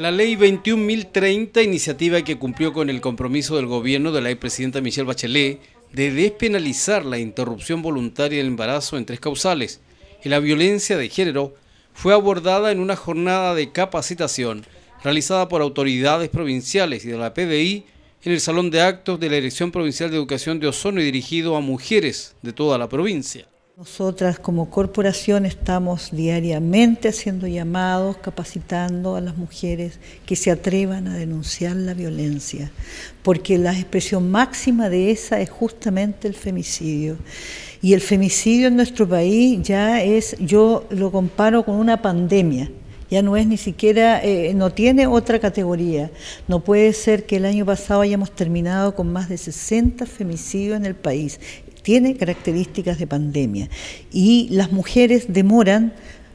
La ley 21.030, iniciativa que cumplió con el compromiso del gobierno de la expresidenta Michelle Bachelet de despenalizar la interrupción voluntaria del embarazo en tres causales y la violencia de género, fue abordada en una jornada de capacitación realizada por autoridades provinciales y de la PDI en el Salón de Actos de la Dirección Provincial de Educación de Ozono y dirigido a mujeres de toda la provincia. Nosotras como corporación estamos diariamente haciendo llamados, capacitando a las mujeres que se atrevan a denunciar la violencia, porque la expresión máxima de esa es justamente el femicidio. Y el femicidio en nuestro país ya es, yo lo comparo con una pandemia ya no es ni siquiera, eh, no tiene otra categoría. No puede ser que el año pasado hayamos terminado con más de 60 femicidios en el país tiene características de pandemia y las mujeres demoran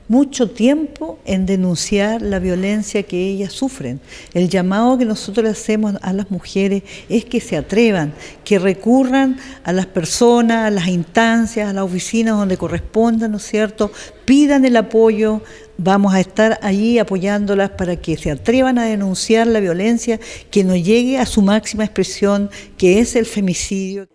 mucho tiempo en denunciar la violencia que ellas sufren. El llamado que nosotros le hacemos a las mujeres es que se atrevan, que recurran a las personas, a las instancias, a las oficinas donde correspondan, ¿no es cierto? Pidan el apoyo, vamos a estar allí apoyándolas para que se atrevan a denunciar la violencia que no llegue a su máxima expresión, que es el femicidio.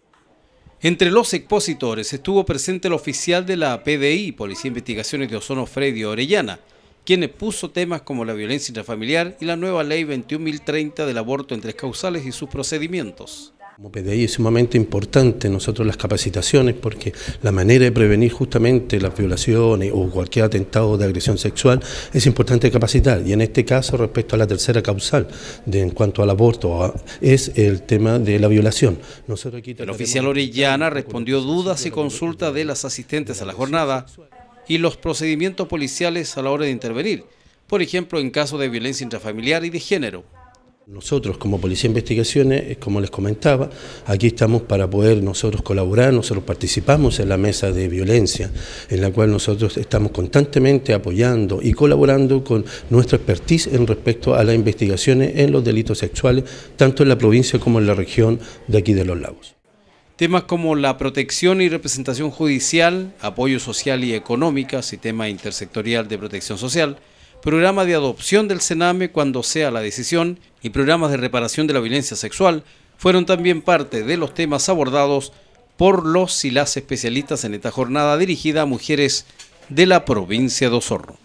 Entre los expositores estuvo presente el oficial de la PDI, Policía e Investigaciones de Ozono Freddy Orellana, quien expuso temas como la violencia intrafamiliar y la nueva ley 21.030 del aborto entre causales y sus procedimientos. Como PDI es sumamente importante nosotros las capacitaciones porque la manera de prevenir justamente las violaciones o cualquier atentado de agresión sexual es importante capacitar y en este caso respecto a la tercera causal de, en cuanto al aborto es el tema de la violación. el oficial Orellana respondió dudas y consultas de las asistentes a la jornada y los procedimientos policiales a la hora de intervenir, por ejemplo en caso de violencia intrafamiliar y de género. Nosotros como Policía de Investigaciones, como les comentaba, aquí estamos para poder nosotros colaborar, nosotros participamos en la mesa de violencia, en la cual nosotros estamos constantemente apoyando y colaborando con nuestra expertise en respecto a las investigaciones en los delitos sexuales, tanto en la provincia como en la región de aquí de Los Lagos. Temas como la protección y representación judicial, apoyo social y económica, sistema intersectorial de protección social, programa de adopción del CENAME cuando sea la decisión y programas de reparación de la violencia sexual fueron también parte de los temas abordados por los y las especialistas en esta jornada dirigida a mujeres de la provincia de Osorno.